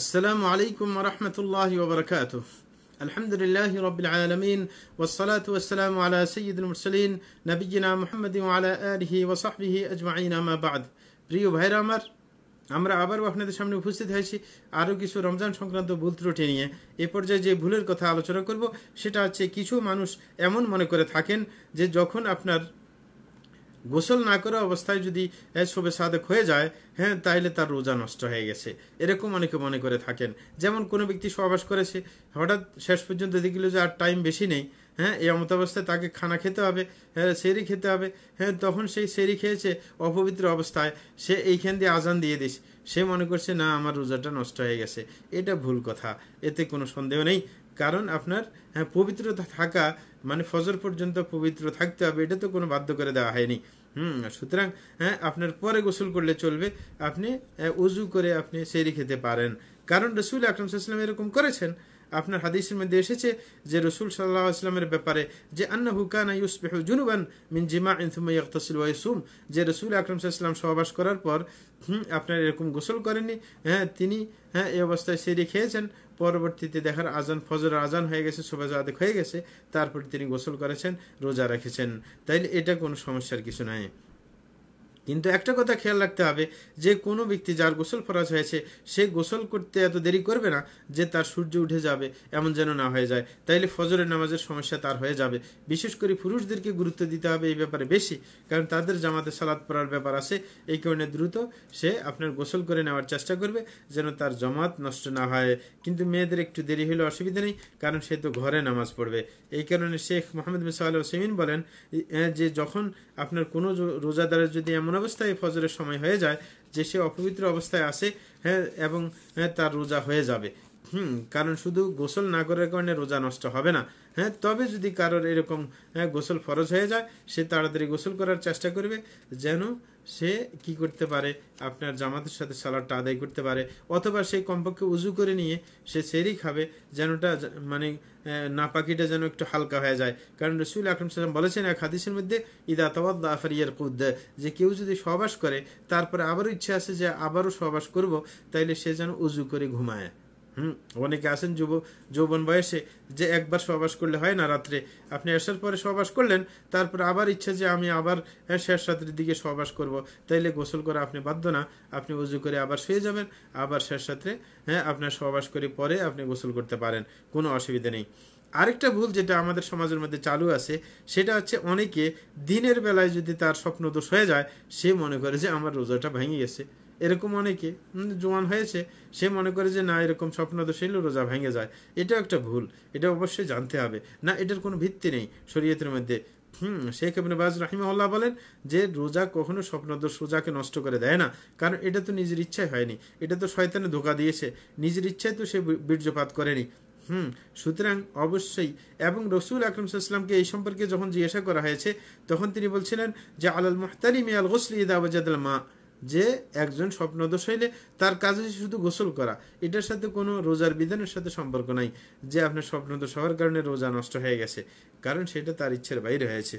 আসসালামু আলাইকুম রহমতুল্লাহ ওবরকাত আলহামদুলিল্লাহ আলমিন ওসলাত ওসালাম আলা সঈদুল মুরসলিন নবীনা মোহাম্মদ আলা আলহি ওসাহি আজমাইন আমাবাদ প্রিয় ভাইরা আমার আমরা আবারও আপনাদের সামনে উপস্থিত হয়েছি আরও কিছু রমজান সংক্রান্ত ভুল ত্রুটি নিয়ে এ পর্যায়ে যে ভুলের কথা আলোচনা করব সেটা হচ্ছে কিছু মানুষ এমন মনে করে থাকেন যে যখন আপনার গোসল না করা অবস্থায় যদি শোভে সাদেক হয়ে যায় হ্যাঁ তাহলে তার রোজা নষ্ট হয়ে গেছে এরকম অনেকে মনে করে থাকেন যেমন কোনো ব্যক্তি সহবাস করেছে হঠাৎ শেষ পর্যন্ত দেখলো যে আর টাইম বেশি নেই হ্যাঁ এই অবস্থায় তাকে খানা খেতে হবে হ্যাঁ সেরি খেতে হবে হ্যাঁ তখন সেই সেরি খেয়েছে অপবিত্র অবস্থায় সে এইখান দিয়ে আজান দিয়ে দিস সে মনে করছে না আমার রোজাটা নষ্ট হয়ে গেছে এটা ভুল কথা এতে কোনো সন্দেহ নেই কারণ আপনার হ্যাঁ পবিত্র থাকা মানে ফজর পর্যন্ত পবিত্র থাকতে হবে এটা তো কোনো বাধ্য করে দেওয়া হয়নি হুম সুতরাং হ্যাঁ আপনার পরে গোসল করলে চলবে আপনি উজু করে আপনি সেরি খেতে পারেন কারণ রসুল আকরম সাল্লাম এরকম করেছেন আপনার হাদিসের মধ্যে এসেছে যে রসুল সাল্লাহ আসলামের ব্যাপারে যে আন্না হুকানা ইউসপেহ জুনুবান মিন জিমা ইনথুমাইয়াকতাসিল ওয়াইসুম যে রসুল আকরম সাল্লাম সহবাস করার পর আপনার এরকম গোসল করেনি হ্যাঁ তিনি হ্যাঁ এই অবস্থায় সেরে খেয়েছেন পরবর্তীতে দেখার আজান ফজর আজান হয়ে গেছে শোভা জাদেক হয়ে গেছে তারপরে তিনি গোসল করেছেন রোজা রেখেছেন তাইলে এটা কোনো সমস্যার কিছু নয় কিন্তু একটা কথা খেয়াল রাখতে হবে যে কোনো ব্যক্তি যার গোসল ফরাজ হয়েছে সে গোসল করতে এত দেরি করবে না যে তার সূর্য উঠে যাবে এমন যেন না হয়ে যায় তাইলে ফজরের নামাজের সমস্যা তার হয়ে যাবে বিশেষ করে পুরুষদেরকে গুরুত্ব দিতে হবে এই ব্যাপারে বেশি কারণ তাদের জামাতে সালাদ পড়ার ব্যাপার আছে এই কারণে দ্রুত সে আপনার গোসল করে নেওয়ার চেষ্টা করবে যেন তার জমাত নষ্ট না হয় কিন্তু মেয়েদের একটু দেরি হলে অসুবিধা নেই কারণ সে তো ঘরে নামাজ পড়বে এই কারণে শেখ মোহাম্মদ মিসাল সেমিন বলেন যে যখন আপনার কোনো রোজাদারের যদি এমন এমন অবস্থায় ফজরের সময় হয়ে যায় যে সে অপবিত্র অবস্থায় আসে হ্যাঁ এবং হ্যাঁ, তার রোজা হয়ে যাবে হুম কারণ শুধু গোসল না করার কারণে রোজা নষ্ট হবে না হ্যাঁ তবে যদি কারোর এরকম হ্যাঁ, গোসল ফরজ হয়ে যায় সে তাড়াতাড়ি গোসল করার চেষ্টা করবে যেন সে কি করতে পারে আপনার জামাতের সাথে সালাদটা আদায় করতে পারে অথবা সেই কমপক্ষে উজু করে নিয়ে সে সেরই খাবে যেনটা মানে নাপাকিটা যেন একটু হালকা হয়ে যায় কারণ রসুল আকরম সাল্লাম বলেছেন এক হাদিসের মধ্যে ইদা তবাদ্দা আফারিয়ার কুদ্দ যে কেউ যদি সহবাস করে তারপরে আবারও ইচ্ছা আছে যে আবারও সহবাস করব তাইলে সে যেন উজু করে ঘুমায় হুম অনেকে আছেন যুব যৌবন বয়সে যে একবার সবাস করলে হয় না রাত্রে আপনি আসার পরে সবাস করলেন তারপর আবার ইচ্ছে যে আমি আবার শেষ রাত্রির দিকে সবাস করব তাইলে গোসল করা আপনি বাধ্য না আপনি উজু করে আবার শুয়ে যাবেন আবার শেষ রাত্রে হ্যাঁ আপনার সবাস করে পরে আপনি গোসল করতে পারেন কোনো অসুবিধা নেই আরেকটা ভুল যেটা আমাদের সমাজের মধ্যে চালু আছে সেটা হচ্ছে অনেকে দিনের বেলায় যদি তার স্বপ্নদোষ হয়ে যায় সে মনে করে যে আমার রোজাটা ভেঙে গেছে এরকম অনেকে জোয়ান হয়েছে সে মনে করে যে না এরকম স্বপ্নদোষ হইলে রোজা ভেঙে যায় এটা একটা ভুল এটা অবশ্যই জানতে হবে না এটার কোনো ভিত্তি নেই শরীয়তের মধ্যে হুম শেখ ইবনে বাজ রাহিমাহুল্লাহ বলেন যে রোজা কখনো স্বপ্নদোষ রোজাকে নষ্ট করে দেয় না কারণ এটা তো নিজের ইচ্ছায় হয়নি এটা তো শয়তানে ধোকা দিয়েছে নিজের ইচ্ছায় তো সে বীর্যপাত করেনি হুম সুতরাং অবশ্যই এবং রসুল আকরম সাল্লামকে এই সম্পর্কে যখন জিজ্ঞাসা করা হয়েছে তখন তিনি বলছিলেন যে আলাল মোহতালিম মিয়াল গোসলি ইদাওয়াজাদ মা যে একজন স্বপ্নদোষ হইলে তার কাজ হচ্ছে শুধু গোসল করা এটার সাথে কোনো রোজার বিধানের সাথে সম্পর্ক নাই যে আপনার স্বপ্নদোষ হওয়ার কারণে রোজা নষ্ট হয়ে গেছে কারণ সেটা তার ইচ্ছের বাইরে হয়েছে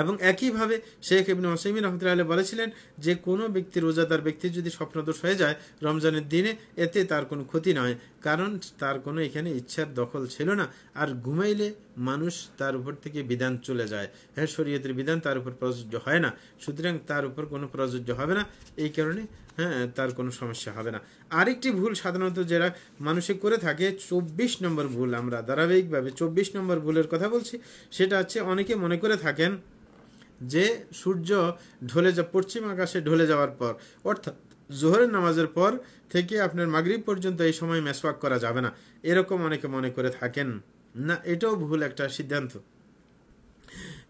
এবং একইভাবে শেখ অসীমিন রহমতুল আলী বলেছিলেন যে কোনো ব্যক্তি রোজাদার ব্যক্তির যদি স্বপ্নদোষ হয়ে যায় রমজানের দিনে এতে তার কোনো ক্ষতি নয় কারণ তার কোনো এখানে ইচ্ছার দখল ছিল না আর ঘুমাইলে মানুষ তার উপর থেকে বিধান চলে যায় হ্যাঁ শরীয়তের বিধান তার উপর প্রযোজ্য হয় না সুতরাং তার উপর কোনো প্রযোজ্য হবে না এই কারণে হ্যাঁ তার কোনো সমস্যা হবে না আরেকটি ভুল সাধারণত যারা মানুষে করে থাকে চব্বিশ নম্বর ভুল আমরা ধারাবাহিকভাবে চব্বিশ নম্বর ভুলের কথা বলছি সেটা হচ্ছে অনেকে মনে করে থাকেন যে সূর্য ঢলে যা পশ্চিম আকাশে ঢলে যাওয়ার পর অর্থাৎ জোহরের নামাজের পর থেকে আপনার মাগরীব পর্যন্ত এই সময় মেসওয়াক করা যাবে না এরকম অনেকে মনে করে থাকেন না এটাও ভুল একটা সিদ্ধান্ত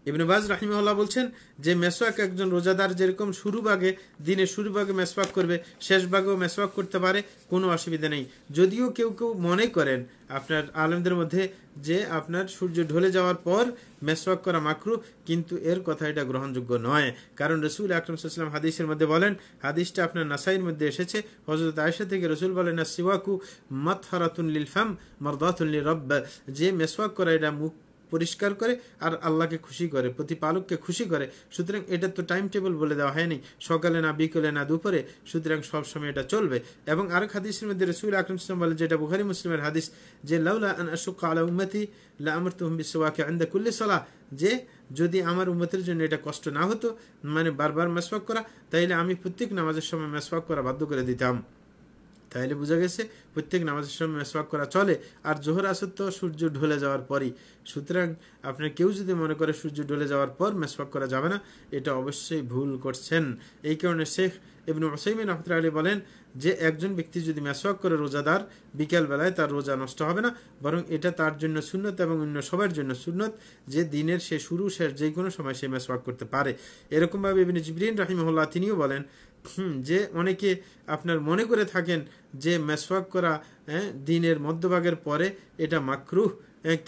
ইবনুবাজ রাহিমুল্লাহ বলছেন যে মেসওয়াক একজন রোজাদার যেরকম শুরু ভাগে দিনে শুরু ভাগে মেসওয়াক করবে শেষ ভাগেও মেসওয়াক করতে পারে কোনো অসুবিধা নেই যদিও কেউ কেউ মনে করেন আপনার আলমদের মধ্যে যে আপনার সূর্য ঢলে যাওয়ার পর মেসওয়াক করা মাকরু কিন্তু এর কথা এটা গ্রহণযোগ্য নয় কারণ রসুল আকরম সাল্লাম হাদিসের মধ্যে বলেন হাদিসটা আপনার নাসাইয়ের মধ্যে এসেছে হজরত আয়সা থেকে রসুল বলেন সিওয়াকু মত হরাতুল্লিল ফাম মরদাতুল রব্ব যে মেসওয়াক করা এটা মুখ পরিষ্কার করে আর আল্লাহকে খুশি করে প্রতিপালককে খুশি করে সুতরাং এটা তো টাইম টেবিল বলে দেওয়া হয়নি সকালে না বিকেলে না দুপুরে সুতরাং সবসময় এটা চলবে এবং আরেক হাদিসের মধ্যে রসুল আকরম ইসলাম বলে যেটা বুখারি মুসলিমের হাদিস যে লাউলা আশুক আলা উম্মতি লা তুহমিসওয়াকে আন্দা কুল্লি সালাহ যে যদি আমার উন্মতের জন্য এটা কষ্ট না হতো মানে বারবার মেসওয়াক করা তাইলে আমি প্রত্যেক নামাজের সময় মেসওয়াক করা বাধ্য করে দিতাম তাহলে বোঝা গেছে প্রত্যেক নামাজের সময় মেসওয়াক করা চলে আর জোহর আসত তো সূর্য ঢলে যাওয়ার পরই সুতরাং আপনার কেউ যদি মনে করে সূর্য ঢলে যাওয়ার পর মেসওয়াক করা যাবে না এটা অবশ্যই ভুল করছেন এই কারণে শেখ এবং ওসাইমিন রহমতুল্লাহ আলী বলেন যে একজন ব্যক্তি যদি মেসওয়াক করে রোজাদার বেলায় তার রোজা নষ্ট হবে না বরং এটা তার জন্য সুন্নত এবং অন্য সবার জন্য সুন্নত যে দিনের সে শুরু শেষ যে কোনো সময় সে মেসওয়াক করতে পারে এরকমভাবে এবিন জিবরিন রাহিমহল্লা তিনিও বলেন যে অনেকে আপনার মনে করে থাকেন যে মেসওয়াক করা হ্যাঁ, দিনের মধ্যভাগের পরে এটা মাকরুহ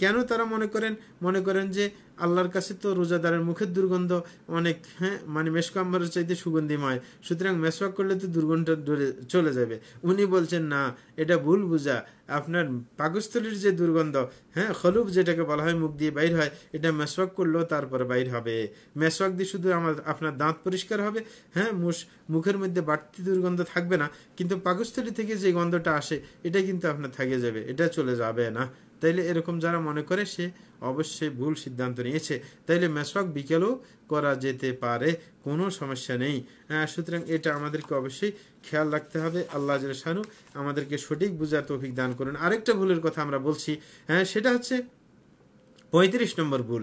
কেন তারা মনে করেন মনে করেন যে আল্লাহর কাছে তো রোজাদারের মুখের দুর্গন্ধ অনেক হ্যাঁ মানে মেশকাম্বারের চাইতে সুগন্ধিময় সুতরাং মেসওয়াক করলে তো দুর্গন্ধটা চলে যাবে উনি বলছেন না এটা ভুল বুঝা আপনার পাকস্থলীর যে দুর্গন্ধ হ্যাঁ হলুপ যেটাকে বলা হয় মুখ দিয়ে বাইর হয় এটা মেসওয়াক করলেও তারপর বাইর হবে মেসওয়াক দিয়ে শুধু আমার আপনার দাঁত পরিষ্কার হবে হ্যাঁ মুশ মুখের মধ্যে বাড়তি দুর্গন্ধ থাকবে না কিন্তু পাকস্থলী থেকে যে গন্ধটা আসে এটা কিন্তু আপনার থাকে যাবে এটা চলে যাবে না তাইলে এরকম যারা মনে করে সে অবশ্যই ভুল সিদ্ধান্ত নিয়েছে তাইলে মেসওয়াক বিকেলেও করা যেতে পারে কোনো সমস্যা নেই সুতরাং এটা আমাদেরকে অবশ্যই খেয়াল রাখতে হবে আল্লাহ জানু আমাদেরকে সঠিক বুঝার তৌফিক দান করুন আরেকটা ভুলের কথা আমরা বলছি হ্যাঁ সেটা হচ্ছে পঁয়ত্রিশ নম্বর ভুল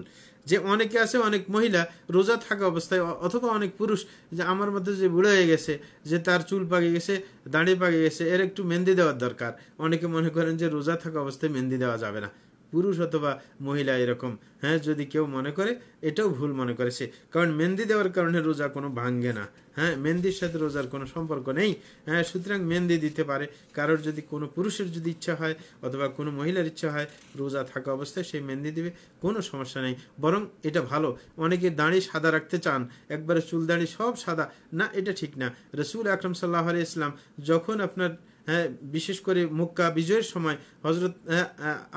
যে অনেকে আছে অনেক মহিলা রোজা থাকা অবস্থায় অথবা অনেক পুরুষ যে আমার মধ্যে যে বুড়ো হয়ে গেছে যে তার চুল পাকে গেছে দাঁড়িয়ে পাকে গেছে এর একটু মেহেন্দি দেওয়ার দরকার অনেকে মনে করেন যে রোজা থাকা অবস্থায় মেহেন্দি দেওয়া যাবে না পুরুষ অথবা মহিলা এরকম হ্যাঁ যদি কেউ মনে করে এটাও ভুল মনে করেছে কারণ মেহেন্দি দেওয়ার কারণে রোজা কোনো ভাঙ্গে না হ্যাঁ মেহেন্দির সাথে রোজার কোনো সম্পর্ক নেই হ্যাঁ সুতরাং মেহেন্দি দিতে পারে কারোর যদি কোনো পুরুষের যদি ইচ্ছা হয় অথবা কোনো মহিলার ইচ্ছা হয় রোজা থাকা অবস্থায় সেই মেহেন্দি দিবে কোনো সমস্যা নেই বরং এটা ভালো অনেকে দাঁড়িয়ে সাদা রাখতে চান একবারে চুল দাঁড়ি সব সাদা না এটা ঠিক না রসুল আকরম সাল্লাহ আলিয়া ইসলাম যখন আপনার হ্যাঁ, বিশেষ করে মক্কা বিজয়ের সময় হজরত হ্যাঁ,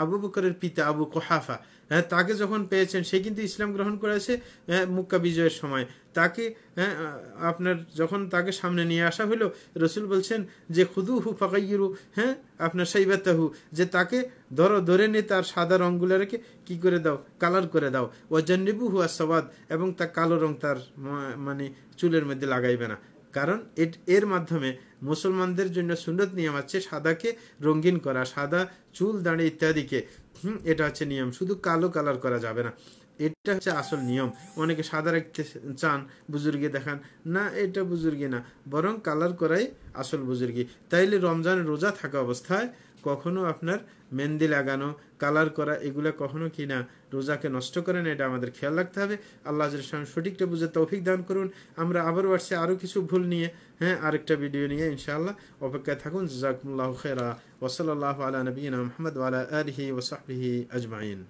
আবু বকরের পিতা আবু কোহাফা হ্যাঁ, তাকে যখন পেয়েছেন সে কিন্তু ইসলাম গ্রহণ করেছে মুক্কা বিজয়ের সময় তাকে আপনার যখন তাকে সামনে নিয়ে আসা হলো রসুল বলছেন যে খুদু হু ফাকাইরু হ্যাঁ আপনার সাইবাতাহু যে তাকে ধরো ধরে নিয়ে তার সাদা রঙগুলোকে কি করে দাও কালার করে দাও ওয়াজান্নিবু হুয়া সবাদ এবং তা কালো রং তার মানে চুলের মধ্যে লাগাইবে না কারণ এর মাধ্যমে মুসলমানদের জন্য সুন্নত নিয়ম আছে সাদাকে রঙিন করা সাদা চুল দাঁড়ি ইত্যাদিকে হম এটা হচ্ছে নিয়ম শুধু কালো কালার করা যাবে না এটা হচ্ছে আসল নিয়ম অনেকে সাদা রাখতে চান বুজুর্গে দেখান না এটা বুজুর্গে না বরং কালার করাই আসল বুজুর্গি তাইলে রমজান রোজা থাকা অবস্থায় কখনো আপনার मेंदी लगानो कलर करा एगुला কখনো কিনা রোজাকে নষ্ট করেন এটা আমাদের খেয়াল রাখতে হবে আল্লাহ যেন সময় সঠিকভাবে বুঝে तौफीक দান করুন আমরা আবারো আসছে আরো কিছু ভুল নিয়ে হ্যাঁ আরেকটা ভিডিও নিয়ে ইনশাআল্লাহ অপেক্ষা করুন জাকুল্লাহু খায়রা ওয়া সাল্লাল্লাহু আলা নাবীনা মুহাম্মাদ ওয়ালা আলিহি ওয়া সাহবিহি আজমাইন